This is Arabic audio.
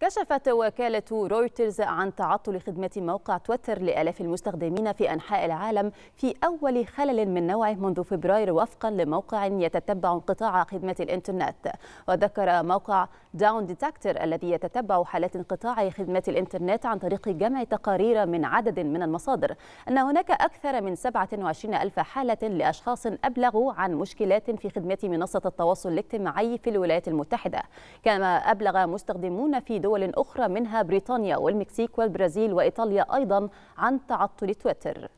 كشفت وكالة رويترز عن تعطل خدمة موقع تويتر لآلاف المستخدمين في أنحاء العالم في أول خلل من نوعه منذ فبراير وفقا لموقع يتتبع انقطاع خدمة الإنترنت وذكر موقع داون ديتكتور الذي يتتبع حالات انقطاع خدمة الإنترنت عن طريق جمع تقارير من عدد من المصادر أن هناك أكثر من 27 ألف حالة لأشخاص أبلغوا عن مشكلات في خدمة منصة التواصل الاجتماعي في الولايات المتحدة كما أبلغ مستخدمون في دول أخرى منها بريطانيا والمكسيك والبرازيل وإيطاليا أيضا عن تعطل تويتر